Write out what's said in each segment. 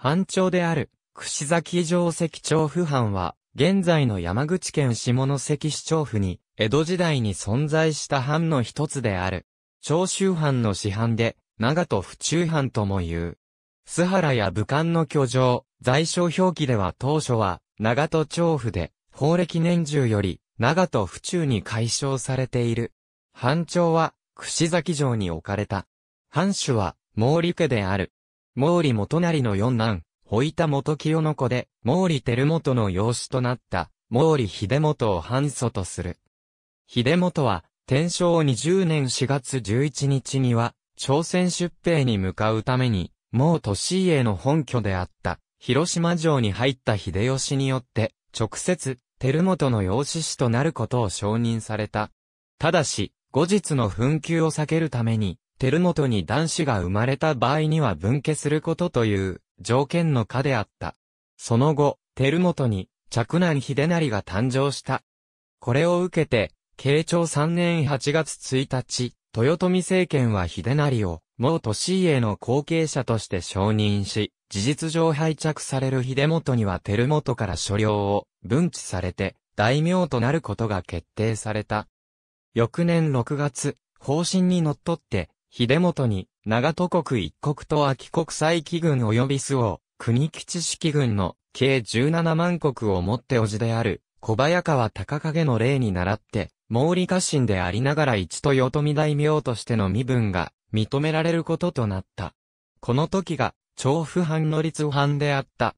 藩庁である、串崎城関長府藩は、現在の山口県下関市長府に、江戸時代に存在した藩の一つである。長州藩の市藩で、長戸府中藩とも言う。須原や武漢の居城、在所表記では当初は、長戸町府で、法暦年中より、長戸府中に解消されている。藩庁は、串崎城に置かれた。藩主は、毛利家である。毛利元就の四男、堀田元清の子で、毛利輝元の養子となった、毛利秀元を藩祖とする。秀元は、天正20年4月11日には、朝鮮出兵に向かうために、もう年家の本拠であった、広島城に入った秀吉によって、直接、輝元の養子師となることを承認された。ただし、後日の紛糾を避けるために、テルモトに男子が生まれた場合には分家することという条件の下であった。その後、テルモトに着難秀成が誕生した。これを受けて、慶長3年8月1日、豊臣政権は秀成を、元都市への後継者として承認し、事実上廃着される秀元には照トから所領を分置されて、大名となることが決定された。翌年6月、方針に則っって、秀元に、長戸国一国と秋国際機軍及び巣を、国吉式軍の、計17万国をもっておじである、小早川高影の例に倣って、毛利家臣でありながら一と豊臣大名としての身分が、認められることとなった。この時が、長府藩の立藩であった。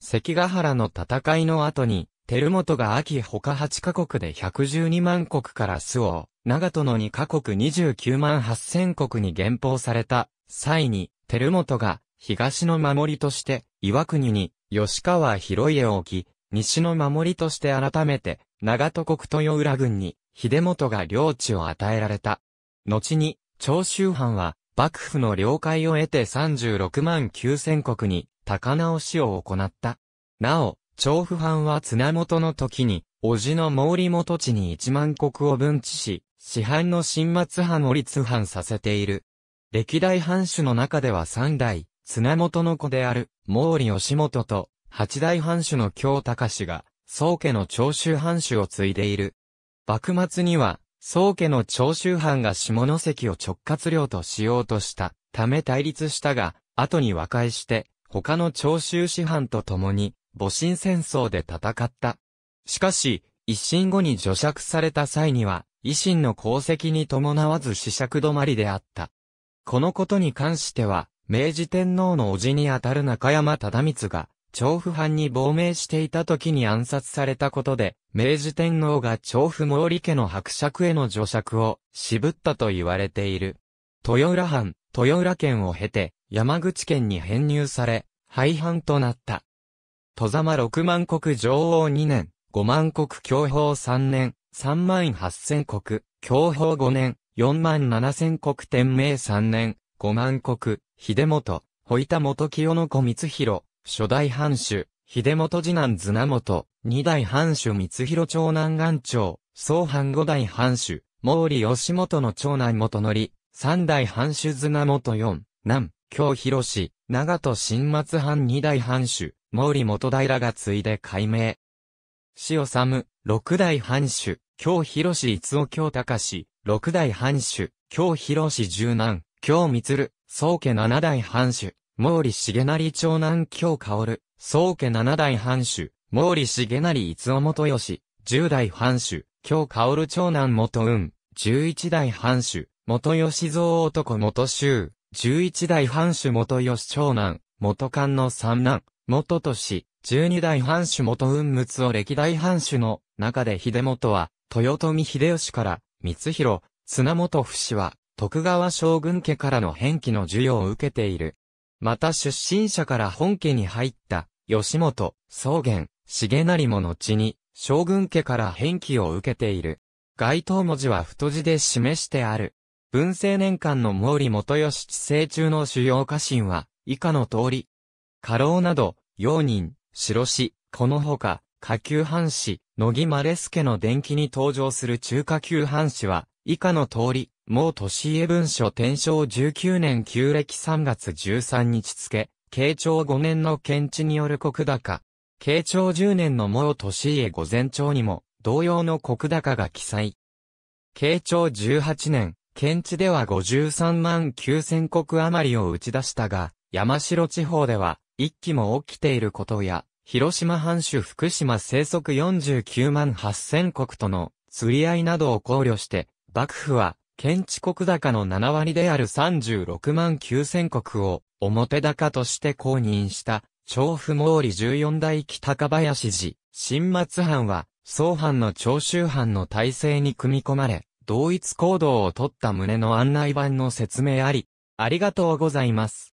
関ヶ原の戦いの後に、照本が秋他8カ国で112万国から巣を、長門に各国29万8000国に減俸された際に、照本が東の守りとして岩国に吉川広家を置き、西の守りとして改めて長門国豊浦軍に秀元が領地を与えられた。後に、長州藩は幕府の了解を得て36万9000国に高直しを行った。なお、長府藩は綱元の時に、叔父の毛利元地に1万国を分置し、市販の新末藩を立藩させている。歴代藩主の中では三代、綱元の子である、毛利義元と、八代藩主の京隆が、宗家の長州藩主を継いでいる。幕末には、宗家の長州藩が下関を直轄領としようとした、ため対立したが、後に和解して、他の長州師範と共に、戊辰戦争で戦った。しかし、一審後に除釈された際には、維新の功績に伴わず死尺止まりであった。このことに関しては、明治天皇の叔父にあたる中山忠光が、調布藩に亡命していた時に暗殺されたことで、明治天皇が調布毛利家の伯爵への助爵を渋ったと言われている。豊浦藩、豊浦県を経て、山口県に編入され、廃藩となった。戸様6万国上王2年、5万国享保3年、3万8000国、享保5年、4万7000国天明3年、5万国、秀元、保田元清の子光弘、初代藩主、秀元次男綱元、二代藩主光弘長男岩長、総藩五代藩主、毛利義元の長男元則、三代藩主綱元四、南、京広氏、長戸新松藩二代藩主、毛利元平が継いで改名。死治、六代藩主、京広市逸夫京高氏、六代藩主、京広市十男、京光、宗家七代藩主、毛利重成長男京薫、宗家七代藩主、毛利重成逸夫元義、十代藩主、京薫長男元運、十一代藩主、元吉蔵男元州、十一代藩主元吉長男、元官の三男、元都市、十二代藩主元雲睦を歴代藩主の中で秀元は、豊臣秀吉から、光弘、綱本不死は、徳川将軍家からの返記の授与を受けている。また出身者から本家に入った、吉本、宗玄、重成も後に、将軍家から返記を受けている。該当文字は太字で示してある。文政年間の毛利元吉治世中の主要家臣は、以下の通り。家老など、用人、白子、このほか、下級藩士、野木マレスケの伝記に登場する中下級藩士は、以下の通り、もう年家文書天正19年旧暦3月13日付、慶長5年の検地による国高。慶長10年のもう年家午前朝にも、同様の国高が記載。慶長18年、検地では53万9000国余りを打ち出したが、山城地方では、一気も起きていることや、広島藩主福島生息49万8000国との釣り合いなどを考慮して、幕府は、県地国高の7割である36万9000国を、表高として公認した、調布毛利14代北林寺、新松藩は、総藩の長州藩の体制に組み込まれ、同一行動を取った旨の案内版の説明あり、ありがとうございます。